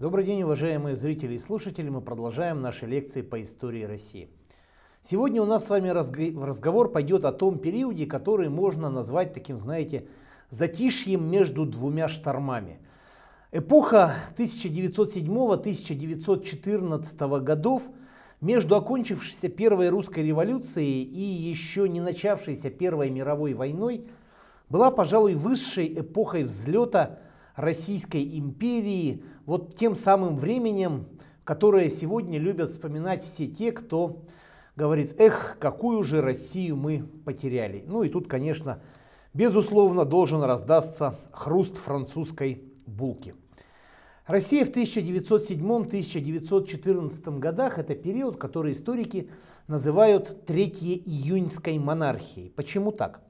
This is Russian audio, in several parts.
Добрый день, уважаемые зрители и слушатели. Мы продолжаем наши лекции по истории России. Сегодня у нас с вами разговор пойдет о том периоде, который можно назвать таким, знаете, затишьем между двумя штормами. Эпоха 1907-1914 годов между окончившейся Первой русской революцией и еще не начавшейся Первой мировой войной была, пожалуй, высшей эпохой взлета Российской империи, вот тем самым временем, которое сегодня любят вспоминать все те, кто говорит, эх, какую же Россию мы потеряли. Ну и тут, конечно, безусловно, должен раздаться хруст французской булки. Россия в 1907-1914 годах – это период, который историки называют Третьей июньской монархией. Почему так?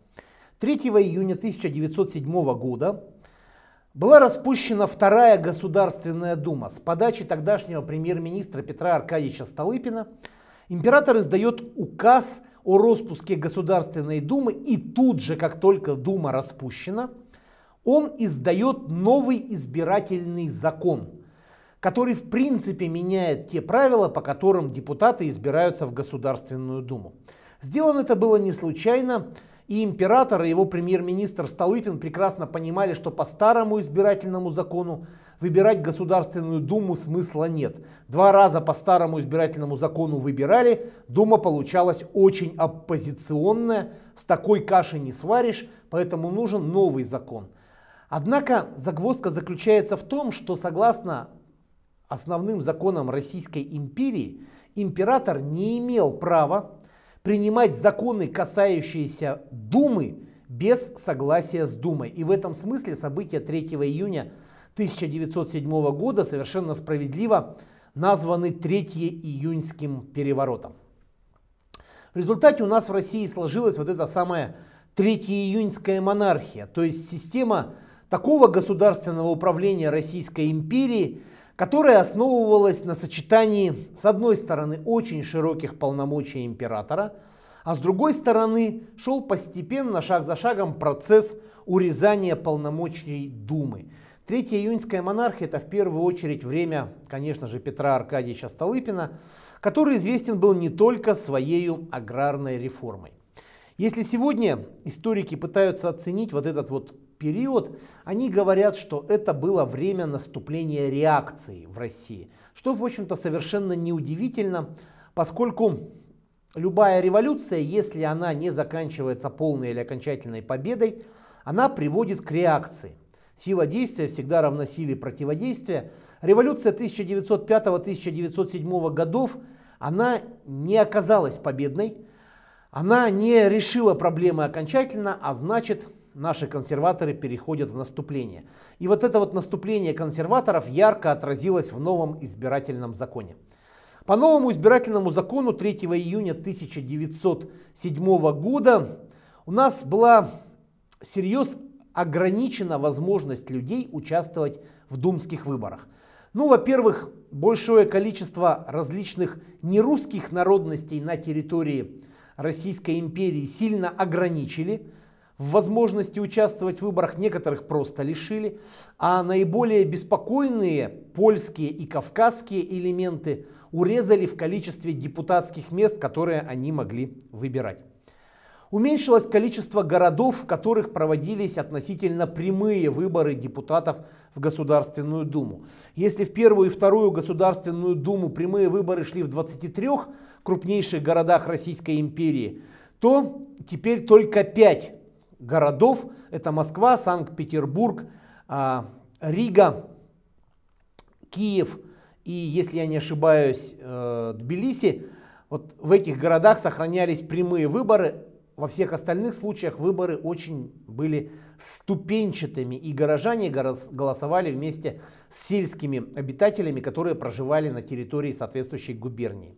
3 июня 1907 года была распущена Вторая Государственная Дума. С подачи тогдашнего премьер-министра Петра Аркадьевича Столыпина император издает указ о распуске Государственной Думы, и тут же, как только Дума распущена, он издает новый избирательный закон, который в принципе меняет те правила, по которым депутаты избираются в Государственную Думу. Сделано это было не случайно. И император и его премьер-министр Столыпин прекрасно понимали, что по старому избирательному закону выбирать Государственную Думу смысла нет. Два раза по старому избирательному закону выбирали, Дума получалась очень оппозиционная, с такой каши не сваришь, поэтому нужен новый закон. Однако загвоздка заключается в том, что согласно основным законам Российской империи, император не имел права принимать законы, касающиеся Думы, без согласия с Думой. И в этом смысле события 3 июня 1907 года совершенно справедливо названы 3 июньским переворотом. В результате у нас в России сложилась вот эта самая 3 июньская монархия, то есть система такого государственного управления Российской империи, которая основывалась на сочетании, с одной стороны, очень широких полномочий императора, а с другой стороны, шел постепенно, шаг за шагом, процесс урезания полномочий Думы. Третья июньская монархия – это в первую очередь время, конечно же, Петра Аркадьевича Столыпина, который известен был не только своей аграрной реформой. Если сегодня историки пытаются оценить вот этот вот период, они говорят, что это было время наступления реакции в России, что, в общем-то, совершенно неудивительно, поскольку любая революция, если она не заканчивается полной или окончательной победой, она приводит к реакции. Сила действия всегда равна силе противодействия. Революция 1905-1907 годов, она не оказалась победной, она не решила проблемы окончательно, а значит наши консерваторы переходят в наступление. И вот это вот наступление консерваторов ярко отразилось в новом избирательном законе. По новому избирательному закону 3 июня 1907 года у нас была серьез ограничена возможность людей участвовать в думских выборах. Ну, во-первых, большое количество различных нерусских народностей на территории Российской империи сильно ограничили – в возможности участвовать в выборах некоторых просто лишили, а наиболее беспокойные польские и кавказские элементы урезали в количестве депутатских мест, которые они могли выбирать. Уменьшилось количество городов, в которых проводились относительно прямые выборы депутатов в Государственную Думу. Если в первую и вторую Государственную Думу прямые выборы шли в 23 крупнейших городах Российской империи, то теперь только 5 городов. Это Москва, Санкт-Петербург, а, Рига, Киев и, если я не ошибаюсь, э, Тбилиси. Вот в этих городах сохранялись прямые выборы. Во всех остальных случаях выборы очень были ступенчатыми, и горожане голосовали вместе с сельскими обитателями, которые проживали на территории соответствующей губернии.